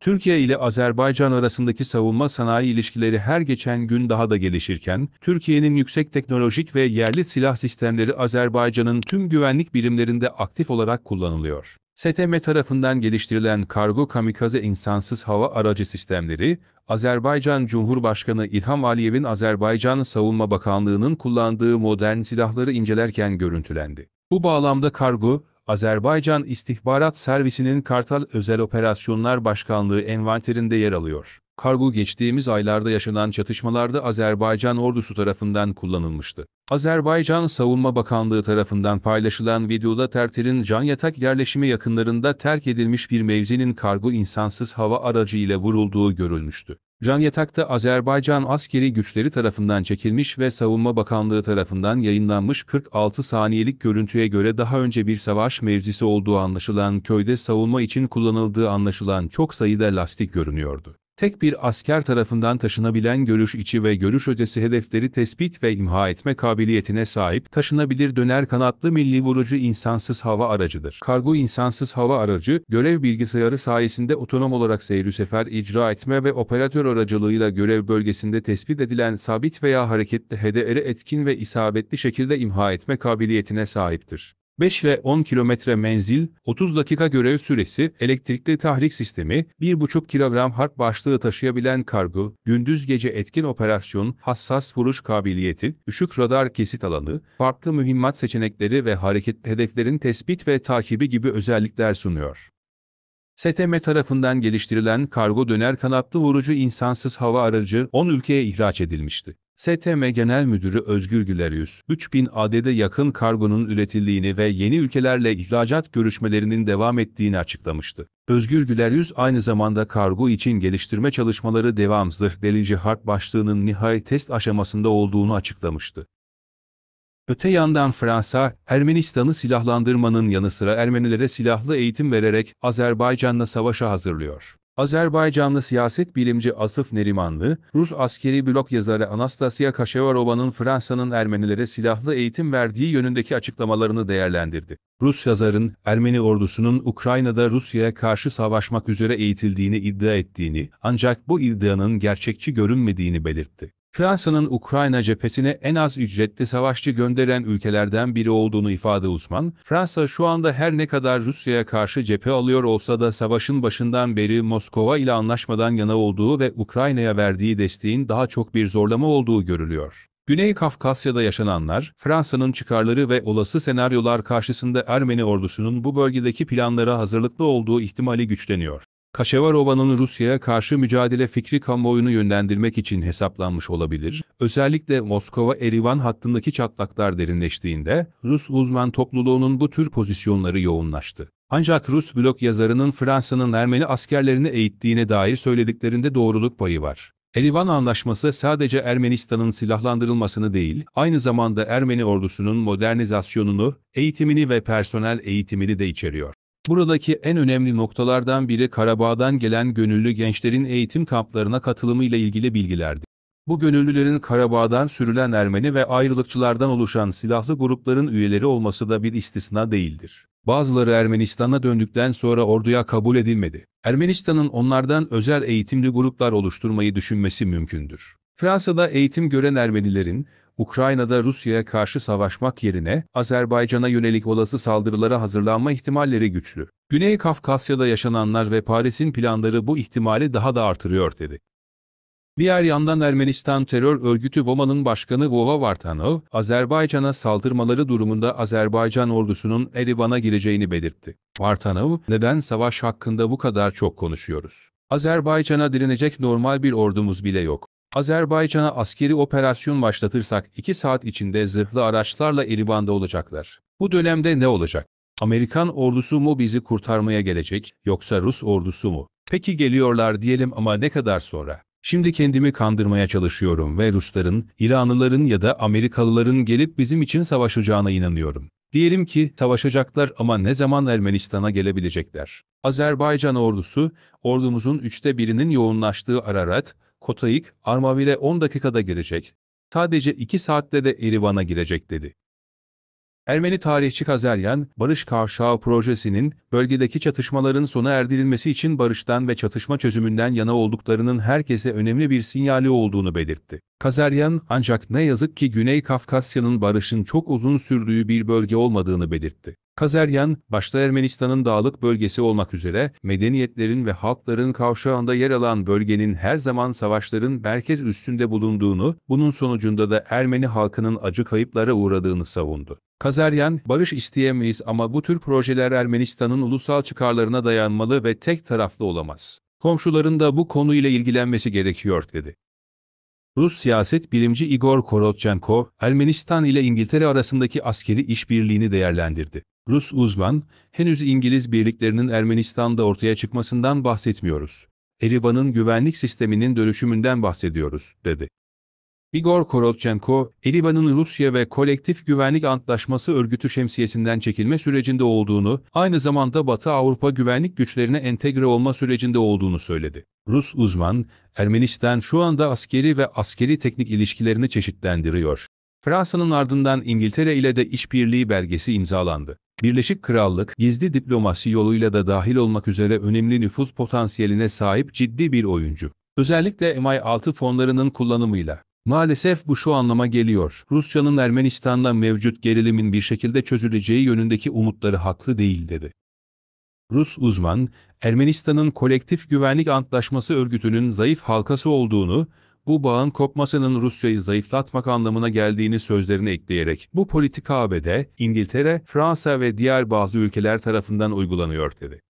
Türkiye ile Azerbaycan arasındaki savunma sanayi ilişkileri her geçen gün daha da gelişirken, Türkiye'nin yüksek teknolojik ve yerli silah sistemleri Azerbaycan'ın tüm güvenlik birimlerinde aktif olarak kullanılıyor. STM tarafından geliştirilen kargo kamikaze insansız hava aracı sistemleri, Azerbaycan Cumhurbaşkanı İlham Aliyev'in Azerbaycan Savunma Bakanlığı'nın kullandığı modern silahları incelerken görüntülendi. Bu bağlamda kargo, Azerbaycan İstihbarat Servisi'nin Kartal Özel Operasyonlar Başkanlığı envanterinde yer alıyor. Kargo geçtiğimiz aylarda yaşanan çatışmalarda Azerbaycan ordusu tarafından kullanılmıştı. Azerbaycan Savunma Bakanlığı tarafından paylaşılan videoda Terter'in can yatak yerleşimi yakınlarında terk edilmiş bir mevzinin kargo insansız hava aracı ile vurulduğu görülmüştü. Can Yatak'ta Azerbaycan askeri güçleri tarafından çekilmiş ve Savunma Bakanlığı tarafından yayınlanmış 46 saniyelik görüntüye göre daha önce bir savaş mevzisi olduğu anlaşılan köyde savunma için kullanıldığı anlaşılan çok sayıda lastik görünüyordu tek bir asker tarafından taşınabilen görüş içi ve görüş ötesi hedefleri tespit ve imha etme kabiliyetine sahip taşınabilir döner kanatlı milli vurucu insansız hava aracıdır. Kargo insansız hava aracı, görev bilgisayarı sayesinde otonom olarak seyri sefer icra etme ve operatör aracılığıyla görev bölgesinde tespit edilen sabit veya hareketli HDR'i etkin ve isabetli şekilde imha etme kabiliyetine sahiptir. 5 ve 10 kilometre menzil, 30 dakika görev süresi, elektrikli tahrik sistemi, 1,5 kilogram harp başlığı taşıyabilen kargo, gündüz gece etkin operasyon, hassas vuruş kabiliyeti, düşük radar kesit alanı, farklı mühimmat seçenekleri ve hareket hedeflerin tespit ve takibi gibi özellikler sunuyor. STM tarafından geliştirilen kargo döner kanatlı vurucu insansız hava aracı 10 ülkeye ihraç edilmişti. STM Genel Müdürü Özgür Güler Yüz, 3000 adede yakın kargonun üretildiğini ve yeni ülkelerle ihracat görüşmelerinin devam ettiğini açıklamıştı. Özgür Güler aynı zamanda kargo için geliştirme çalışmaları devam zırh delici harp başlığının nihai test aşamasında olduğunu açıklamıştı. Öte yandan Fransa, Ermenistan'ı silahlandırmanın yanı sıra Ermenilere silahlı eğitim vererek Azerbaycan'la savaşa hazırlıyor. Azerbaycanlı siyaset bilimci Asıf Nerimanlı, Rus askeri blok yazarı Anastasia Kaşevarova'nın Fransa'nın Ermenilere silahlı eğitim verdiği yönündeki açıklamalarını değerlendirdi. Rus yazarın, Ermeni ordusunun Ukrayna'da Rusya'ya karşı savaşmak üzere eğitildiğini iddia ettiğini, ancak bu iddianın gerçekçi görünmediğini belirtti. Fransa'nın Ukrayna cephesine en az ücretli savaşçı gönderen ülkelerden biri olduğunu ifade uzman, Fransa şu anda her ne kadar Rusya'ya karşı cephe alıyor olsa da savaşın başından beri Moskova ile anlaşmadan yana olduğu ve Ukrayna'ya verdiği desteğin daha çok bir zorlama olduğu görülüyor. Güney Kafkasya'da yaşananlar, Fransa'nın çıkarları ve olası senaryolar karşısında Ermeni ordusunun bu bölgedeki planlara hazırlıklı olduğu ihtimali güçleniyor. Kaşevarova'nın Rusya'ya karşı mücadele fikri kamuoyunu yönlendirmek için hesaplanmış olabilir. Özellikle Moskova-Erivan hattındaki çatlaklar derinleştiğinde, Rus uzman topluluğunun bu tür pozisyonları yoğunlaştı. Ancak Rus blok yazarının Fransa'nın Ermeni askerlerini eğittiğine dair söylediklerinde doğruluk payı var. Erivan Anlaşması sadece Ermenistan'ın silahlandırılmasını değil, aynı zamanda Ermeni ordusunun modernizasyonunu, eğitimini ve personel eğitimini de içeriyor. Buradaki en önemli noktalardan biri Karabağ'dan gelen gönüllü gençlerin eğitim kamplarına katılımıyla ilgili bilgilerdi. Bu gönüllülerin Karabağ'dan sürülen Ermeni ve ayrılıkçılardan oluşan silahlı grupların üyeleri olması da bir istisna değildir. Bazıları Ermenistan'a döndükten sonra orduya kabul edilmedi. Ermenistan'ın onlardan özel eğitimli gruplar oluşturmayı düşünmesi mümkündür. Fransa'da eğitim gören Ermenilerin, Ukrayna'da Rusya'ya karşı savaşmak yerine Azerbaycan'a yönelik olası saldırılara hazırlanma ihtimalleri güçlü. Güney Kafkasya'da yaşananlar ve Paris'in planları bu ihtimali daha da artırıyor dedi. Diğer yandan Ermenistan terör örgütü VOMA'nın başkanı Vova Vartanov, Azerbaycan'a saldırmaları durumunda Azerbaycan ordusunun Erivan'a gireceğini belirtti. Vartanov, neden savaş hakkında bu kadar çok konuşuyoruz? Azerbaycan'a direnecek normal bir ordumuz bile yok. Azerbaycan'a askeri operasyon başlatırsak 2 saat içinde zırhlı araçlarla Erivan'da olacaklar. Bu dönemde ne olacak? Amerikan ordusu mu bizi kurtarmaya gelecek yoksa Rus ordusu mu? Peki geliyorlar diyelim ama ne kadar sonra? Şimdi kendimi kandırmaya çalışıyorum ve Rusların, İranlıların ya da Amerikalıların gelip bizim için savaşacağına inanıyorum. Diyelim ki savaşacaklar ama ne zaman Ermenistan'a gelebilecekler? Azerbaycan ordusu, ordumuzun üçte birinin yoğunlaştığı Ararat, Kotayık, Armavir'e 10 dakikada girecek, sadece 2 saatte de Erivan'a girecek dedi. Ermeni tarihçi Kazeryan, Barış Kavşağı projesinin bölgedeki çatışmaların sona erdirilmesi için barıştan ve çatışma çözümünden yana olduklarının herkese önemli bir sinyali olduğunu belirtti. Kazeryan ancak ne yazık ki Güney Kafkasya'nın barışın çok uzun sürdüğü bir bölge olmadığını belirtti. Kazeryan, başta Ermenistan'ın dağlık bölgesi olmak üzere, medeniyetlerin ve halkların kavşağında yer alan bölgenin her zaman savaşların merkez üstünde bulunduğunu, bunun sonucunda da Ermeni halkının acı kayıplara uğradığını savundu. Kazaryan, barış isteyemeyiz ama bu tür projeler Ermenistan'ın ulusal çıkarlarına dayanmalı ve tek taraflı olamaz. Komşuların da bu konuyla ilgilenmesi gerekiyor dedi. Rus siyaset bilimci Igor Korotchenko, Ermenistan ile İngiltere arasındaki askeri işbirliğini değerlendirdi. Rus uzman, henüz İngiliz birliklerinin Ermenistan'da ortaya çıkmasından bahsetmiyoruz. Erivan'ın güvenlik sisteminin dönüşümünden bahsediyoruz, dedi. Igor Korotchenko, Erivan'ın Rusya ve Kolektif Güvenlik Antlaşması Örgütü şemsiyesinden çekilme sürecinde olduğunu, aynı zamanda Batı Avrupa güvenlik güçlerine entegre olma sürecinde olduğunu söyledi. Rus uzman, Ermenistan şu anda askeri ve askeri teknik ilişkilerini çeşitlendiriyor. Fransa'nın ardından İngiltere ile de işbirliği belgesi imzalandı. Birleşik Krallık, gizli diplomasi yoluyla da dahil olmak üzere önemli nüfus potansiyeline sahip ciddi bir oyuncu. Özellikle MI6 fonlarının kullanımıyla Maalesef bu şu anlama geliyor. Rusya'nın Ermenistan'la mevcut gerilimin bir şekilde çözüleceği yönündeki umutları haklı değil dedi. Rus uzman, Ermenistan'ın kolektif güvenlik antlaşması örgütünün zayıf halkası olduğunu, bu bağın kopmasının Rusya'yı zayıflatmak anlamına geldiğini sözlerine ekleyerek, bu politika ABD, İngiltere, Fransa ve diğer bazı ülkeler tarafından uygulanıyor dedi.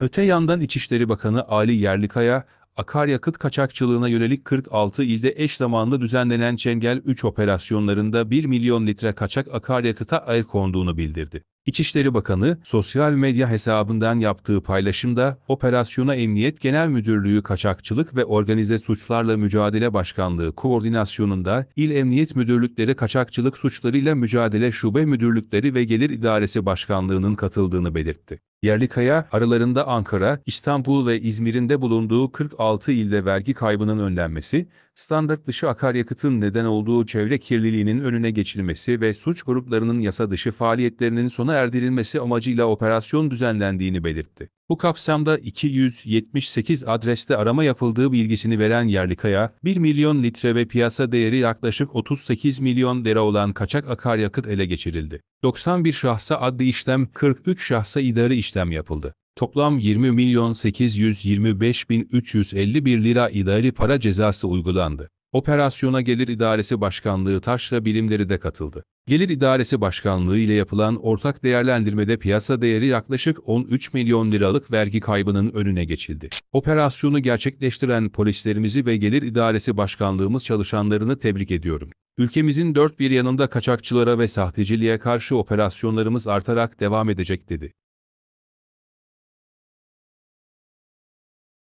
Öte yandan İçişleri Bakanı Ali Yerlikaya, akaryakıt kaçakçılığına yönelik 46 ilde eş zamanlı düzenlenen Çengel 3 operasyonlarında 1 milyon litre kaçak akaryakıta el konduğunu bildirdi. İçişleri Bakanı, sosyal medya hesabından yaptığı paylaşımda, Operasyona Emniyet Genel Müdürlüğü Kaçakçılık ve Organize Suçlarla Mücadele Başkanlığı koordinasyonunda, İl Emniyet Müdürlükleri Kaçakçılık Suçlarıyla Mücadele Şube Müdürlükleri ve Gelir İdaresi Başkanlığı'nın katıldığını belirtti. Yerli Yerlikaya, aralarında Ankara, İstanbul ve İzmir'in de bulunduğu 46 ilde vergi kaybının önlenmesi, standart dışı akaryakıtın neden olduğu çevre kirliliğinin önüne geçilmesi ve suç gruplarının yasa dışı faaliyetlerinin sona erdirilmesi amacıyla operasyon düzenlendiğini belirtti. Bu kapsamda 278 adreste arama yapıldığı bilgisini veren Yerlikaya, 1 milyon litre ve piyasa değeri yaklaşık 38 milyon lira olan kaçak akaryakıt ele geçirildi. 91 şahsa adli işlem, 43 şahsa idari işlem yapıldı. Toplam 20 milyon 825 bin 351 lira idari para cezası uygulandı. Operasyona Gelir İdaresi Başkanlığı Taşra bilimleri de katıldı. Gelir İdaresi Başkanlığı ile yapılan ortak değerlendirmede piyasa değeri yaklaşık 13 milyon liralık vergi kaybının önüne geçildi. Operasyonu gerçekleştiren polislerimizi ve Gelir İdaresi Başkanlığımız çalışanlarını tebrik ediyorum. Ülkemizin dört bir yanında kaçakçılara ve sahteciliğe karşı operasyonlarımız artarak devam edecek dedi.